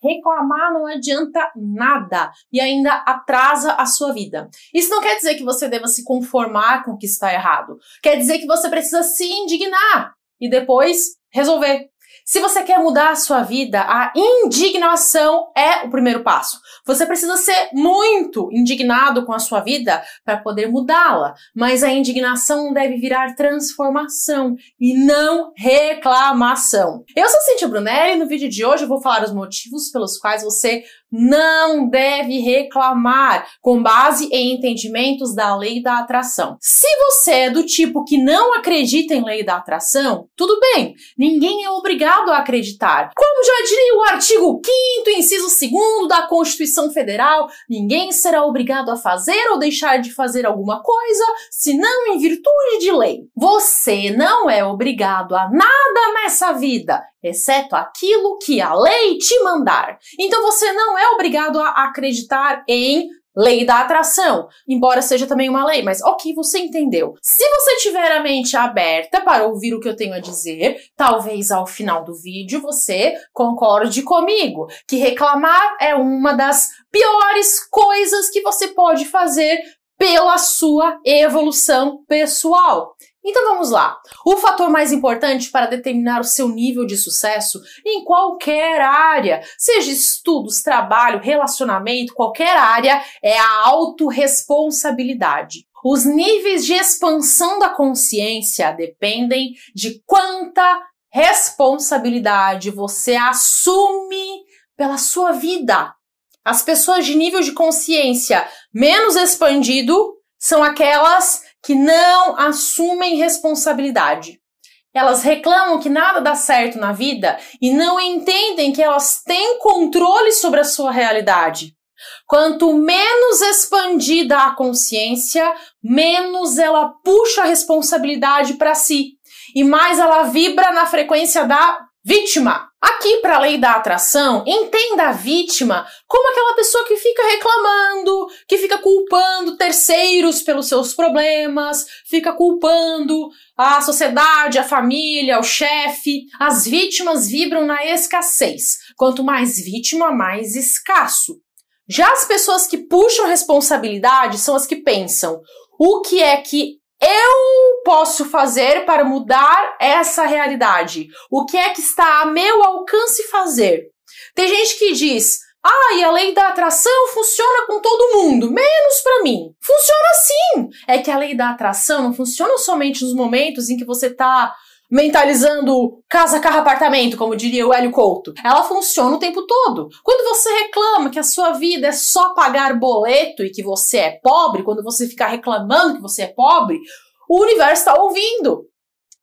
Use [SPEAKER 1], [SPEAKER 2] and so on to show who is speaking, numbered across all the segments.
[SPEAKER 1] Reclamar não adianta nada e ainda atrasa a sua vida. Isso não quer dizer que você deva se conformar com o que está errado. Quer dizer que você precisa se indignar e depois resolver. Se você quer mudar a sua vida, a indignação é o primeiro passo. Você precisa ser muito indignado com a sua vida para poder mudá-la, mas a indignação deve virar transformação e não reclamação. Eu sou Cintia Brunelli e no vídeo de hoje eu vou falar os motivos pelos quais você não deve reclamar com base em entendimentos da lei da atração. Se você é do tipo que não acredita em lei da atração, tudo bem, ninguém é obrigado a acreditar. Como já diria o artigo 5 inciso 2 da Constituição Federal, ninguém será obrigado a fazer ou deixar de fazer alguma coisa, senão em virtude de lei. Você não é obrigado a nada nessa vida exceto aquilo que a lei te mandar. Então você não é obrigado a acreditar em lei da atração, embora seja também uma lei, mas ok, você entendeu. Se você tiver a mente aberta para ouvir o que eu tenho a dizer, talvez ao final do vídeo você concorde comigo que reclamar é uma das piores coisas que você pode fazer pela sua evolução pessoal. Então vamos lá. O fator mais importante para determinar o seu nível de sucesso em qualquer área, seja estudos, trabalho, relacionamento, qualquer área, é a autorresponsabilidade. Os níveis de expansão da consciência dependem de quanta responsabilidade você assume pela sua vida. As pessoas de nível de consciência menos expandido são aquelas que não assumem responsabilidade. Elas reclamam que nada dá certo na vida e não entendem que elas têm controle sobre a sua realidade. Quanto menos expandida a consciência, menos ela puxa a responsabilidade para si e mais ela vibra na frequência da Vítima. Aqui, para a lei da atração, entenda a vítima como aquela pessoa que fica reclamando, que fica culpando terceiros pelos seus problemas, fica culpando a sociedade, a família, o chefe. As vítimas vibram na escassez. Quanto mais vítima, mais escasso. Já as pessoas que puxam responsabilidade são as que pensam: o que é que eu posso fazer para mudar essa realidade? O que é que está a meu alcance fazer? Tem gente que diz: ah, e a lei da atração funciona com todo mundo, menos para mim. Funciona sim! É que a lei da atração não funciona somente nos momentos em que você está mentalizando casa, carro, apartamento, como diria o Hélio Couto. Ela funciona o tempo todo. Quando você reclama que a sua vida é só pagar boleto e que você é pobre, quando você ficar reclamando que você é pobre, o universo está ouvindo.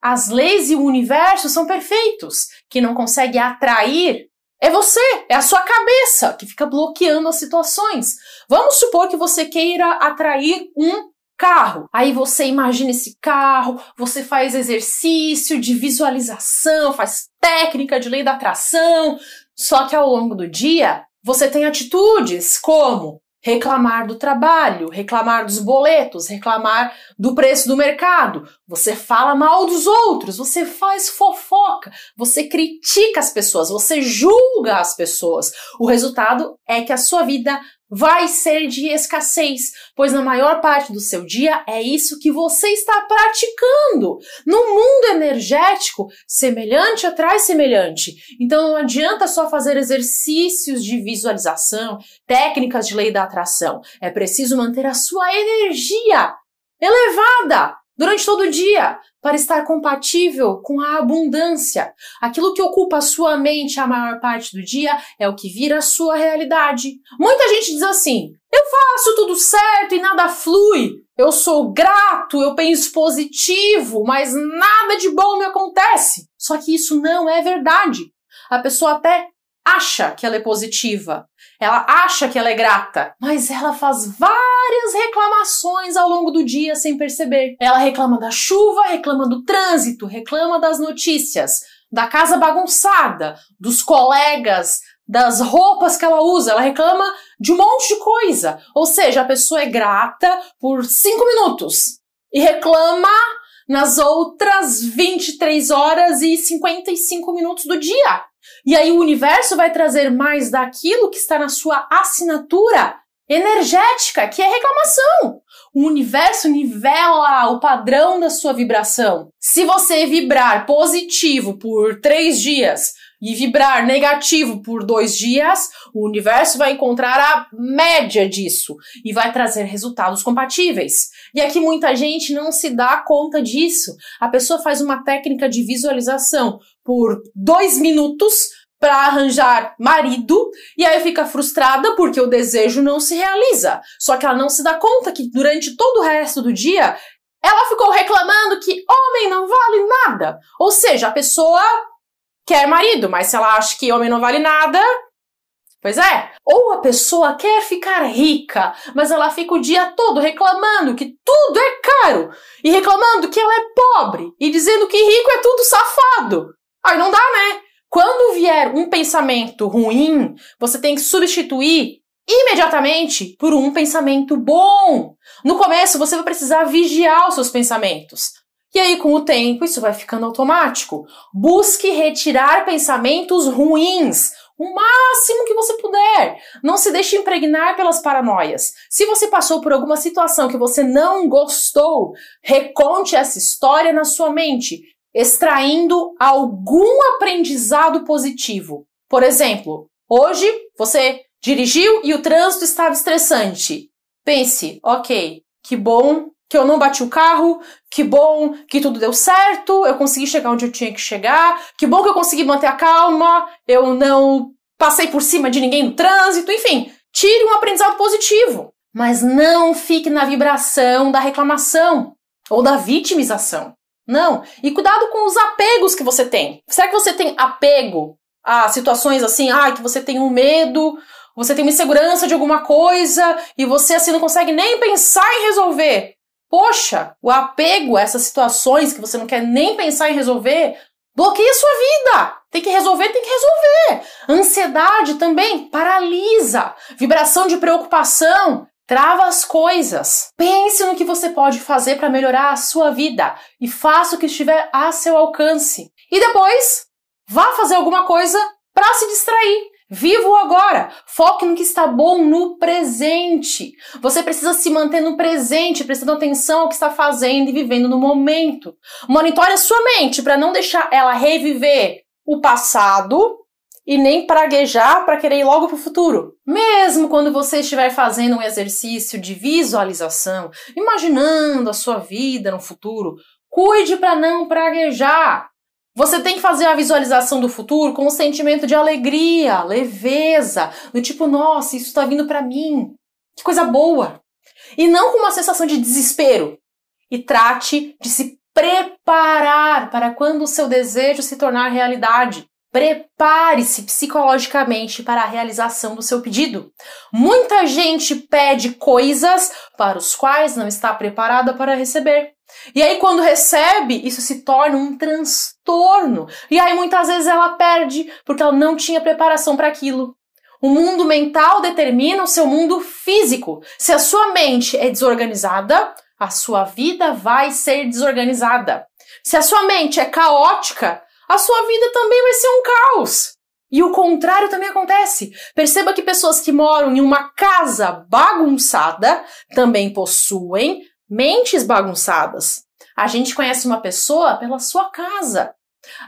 [SPEAKER 1] As leis e o universo são perfeitos. Quem não consegue atrair é você, é a sua cabeça que fica bloqueando as situações. Vamos supor que você queira atrair um carro. Aí você imagina esse carro, você faz exercício de visualização, faz técnica de lei da atração. Só que ao longo do dia, você tem atitudes como reclamar do trabalho, reclamar dos boletos, reclamar do preço do mercado. Você fala mal dos outros, você faz fofoca, você critica as pessoas, você julga as pessoas. O resultado é que a sua vida vai ser de escassez, pois na maior parte do seu dia é isso que você está praticando. No mundo energético, semelhante atrai semelhante. Então não adianta só fazer exercícios de visualização, técnicas de lei da atração. É preciso manter a sua energia elevada durante todo o dia, para estar compatível com a abundância. Aquilo que ocupa a sua mente a maior parte do dia é o que vira a sua realidade. Muita gente diz assim: eu faço tudo certo e nada flui. Eu sou grato, eu penso positivo, mas nada de bom me acontece. Só que isso não é verdade. A pessoa até acha que ela é positiva, ela acha que ela é grata, mas ela faz várias reclamações ao longo do dia sem perceber. Ela reclama da chuva, reclama do trânsito, reclama das notícias, da casa bagunçada, dos colegas, das roupas que ela usa, ela reclama de um monte de coisa. Ou seja, a pessoa é grata por cinco minutos e reclama nas outras 23 horas e 55 minutos do dia. E aí o universo vai trazer mais daquilo que está na sua assinatura energética, que é reclamação. O universo nivela o padrão da sua vibração. Se você vibrar positivo por três dias, e vibrar negativo por dois dias, o universo vai encontrar a média disso e vai trazer resultados compatíveis. E aqui muita gente não se dá conta disso. A pessoa faz uma técnica de visualização por dois minutos para arranjar marido e aí fica frustrada porque o desejo não se realiza. Só que ela não se dá conta que durante todo o resto do dia ela ficou reclamando que homem não vale nada. Ou seja, a pessoa quer marido, mas se ela acha que homem não vale nada, Pois é. Ou a pessoa quer ficar rica, mas ela fica o dia todo reclamando que tudo é caro e reclamando que ela é pobre e dizendo que rico é tudo safado. Aí não dá, né? Quando vier um pensamento ruim, você tem que substituir imediatamente por um pensamento bom. No começo, você vai precisar vigiar os seus pensamentos. E aí, com o tempo, isso vai ficando automático. Busque retirar pensamentos ruins, o máximo que você puder. Não se deixe impregnar pelas paranoias. Se você passou por alguma situação que você não gostou, reconte essa história na sua mente, extraindo algum aprendizado positivo. Por exemplo, hoje você dirigiu e o trânsito estava estressante. Pense, ok, que bom que eu não bati o carro, que bom que tudo deu certo, eu consegui chegar onde eu tinha que chegar, que bom que eu consegui manter a calma, eu não passei por cima de ninguém no trânsito, enfim, tire um aprendizado positivo, mas não fique na vibração da reclamação ou da vitimização. Não. E cuidado com os apegos que você tem. Será que você tem apego a situações assim, ah, que você tem um medo você tem uma insegurança de alguma coisa e você assim não consegue nem pensar em resolver. Poxa, o apego a essas situações que você não quer nem pensar em resolver bloqueia a sua vida. Tem que resolver, tem que resolver. Ansiedade também paralisa. Vibração de preocupação Trava as coisas. Pense no que você pode fazer para melhorar a sua vida e faça o que estiver a seu alcance. E depois, vá fazer alguma coisa para se distrair. Viva o agora! Foque no que está bom no presente. Você precisa se manter no presente, prestando atenção ao que está fazendo e vivendo no momento. Monitore a sua mente para não deixar ela reviver o passado e nem praguejar para querer ir logo para o futuro. Mesmo quando você estiver fazendo um exercício de visualização, imaginando a sua vida no futuro, cuide para não praguejar. Você tem que fazer a visualização do futuro com um sentimento de alegria, leveza, do tipo, nossa, isso está vindo para mim. Que coisa boa. E não com uma sensação de desespero. E trate de se preparar para quando o seu desejo se tornar realidade. Prepare-se psicologicamente para a realização do seu pedido. Muita gente pede coisas para os quais não está preparada para receber. E aí, quando recebe, isso se torna um transtorno. E aí, muitas vezes, ela perde porque ela não tinha preparação para aquilo. O mundo mental determina o seu mundo físico. Se a sua mente é desorganizada, a sua vida vai ser desorganizada. Se a sua mente é caótica, a sua vida também vai ser um caos. E o contrário também acontece. Perceba que pessoas que moram em uma casa bagunçada também possuem mentes bagunçadas. A gente conhece uma pessoa pela sua casa.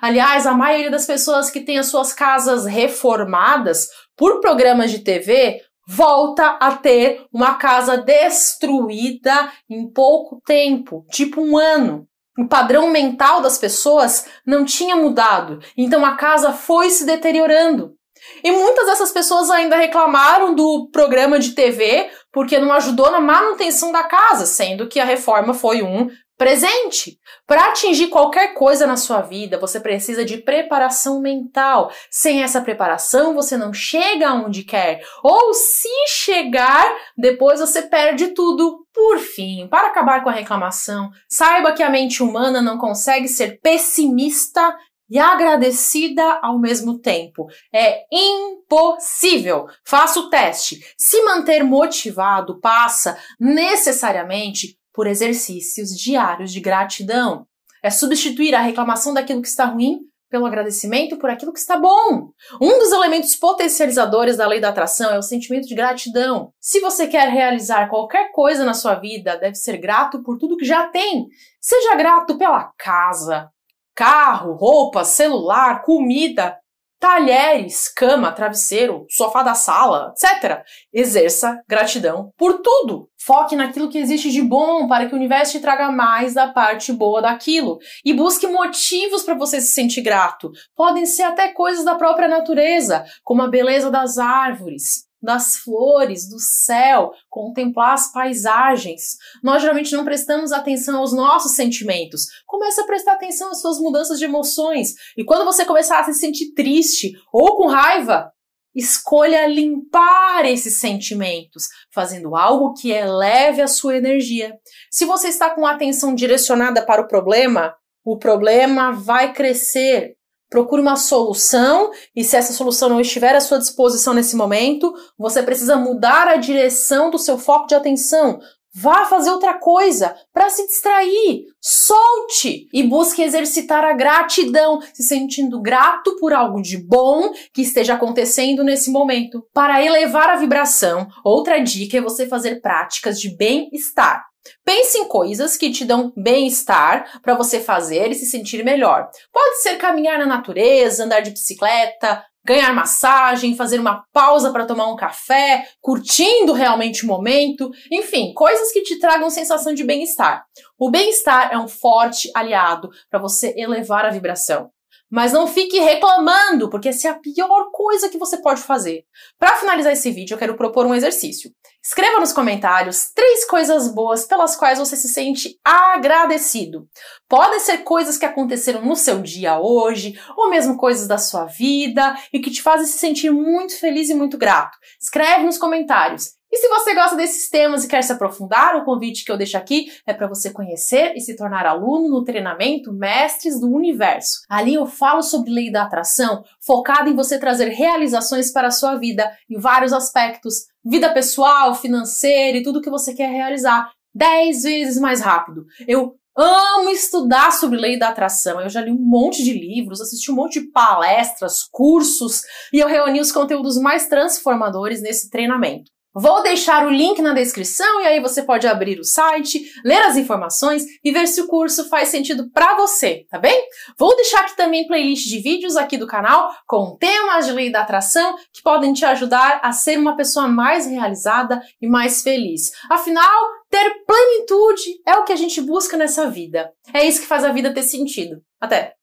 [SPEAKER 1] Aliás, a maioria das pessoas que tem as suas casas reformadas por programas de TV volta a ter uma casa destruída em pouco tempo, tipo um ano. O padrão mental das pessoas não tinha mudado, então a casa foi se deteriorando. E muitas dessas pessoas ainda reclamaram do programa de TV porque não ajudou na manutenção da casa, sendo que a reforma foi um presente. Para atingir qualquer coisa na sua vida, você precisa de preparação mental. Sem essa preparação, você não chega onde quer. Ou se chegar, depois você perde tudo. Por fim, para acabar com a reclamação, saiba que a mente humana não consegue ser pessimista e agradecida ao mesmo tempo. É impossível. Faça o teste. Se manter motivado passa necessariamente por exercícios diários de gratidão. É substituir a reclamação daquilo que está ruim pelo agradecimento por aquilo que está bom. Um dos elementos potencializadores da lei da atração é o sentimento de gratidão. Se você quer realizar qualquer coisa na sua vida, deve ser grato por tudo que já tem. Seja grato pela casa, carro, roupa, celular, comida, talheres, cama, travesseiro, sofá da sala, etc. Exerça gratidão por tudo. Foque naquilo que existe de bom para que o universo te traga mais da parte boa daquilo. E busque motivos para você se sentir grato. Podem ser até coisas da própria natureza, como a beleza das árvores, das flores, do céu, contemplar as paisagens. Nós geralmente não prestamos atenção aos nossos sentimentos. Começa a prestar atenção às suas mudanças de emoções. E quando você começar a se sentir triste ou com raiva, escolha limpar esses sentimentos, fazendo algo que eleve a sua energia. Se você está com a atenção direcionada para o problema, o problema vai crescer Procure uma solução e se essa solução não estiver à sua disposição nesse momento, você precisa mudar a direção do seu foco de atenção. Vá fazer outra coisa para se distrair. Solte e busque exercitar a gratidão, se sentindo grato por algo de bom que esteja acontecendo nesse momento. Para elevar a vibração, outra dica é você fazer práticas de bem-estar. Pense em coisas que te dão bem-estar para você fazer e se sentir melhor. Pode ser caminhar na natureza, andar de bicicleta, ganhar massagem, fazer uma pausa para tomar um café, curtindo realmente o momento, enfim, coisas que te tragam sensação de bem-estar. O bem-estar é um forte aliado para você elevar a vibração. Mas não fique reclamando, porque essa é a pior coisa que você pode fazer. Para finalizar esse vídeo, eu quero propor um exercício. Escreva nos comentários três coisas boas pelas quais você se sente agradecido. Podem ser coisas que aconteceram no seu dia hoje, ou mesmo coisas da sua vida e que te fazem se sentir muito feliz e muito grato. Escreve nos comentários. E se você gosta desses temas e quer se aprofundar, o convite que eu deixo aqui é para você conhecer e se tornar aluno no treinamento Mestres do Universo. Ali eu falo sobre lei da atração, focada em você trazer realizações para a sua vida em vários aspectos, vida pessoal, financeira e tudo que você quer realizar. 10 vezes mais rápido. Eu amo estudar sobre lei da atração. Eu já li um monte de livros, assisti um monte de palestras, cursos e eu reuni os conteúdos mais transformadores nesse treinamento. Vou deixar o link na descrição e aí você pode abrir o site, ler as informações e ver se o curso faz sentido para você, tá bem? Vou deixar aqui também playlist de vídeos aqui do canal com temas de lei da atração que podem te ajudar a ser uma pessoa mais realizada e mais feliz. Afinal, ter plenitude é o que a gente busca nessa vida. É isso que faz a vida ter sentido. Até!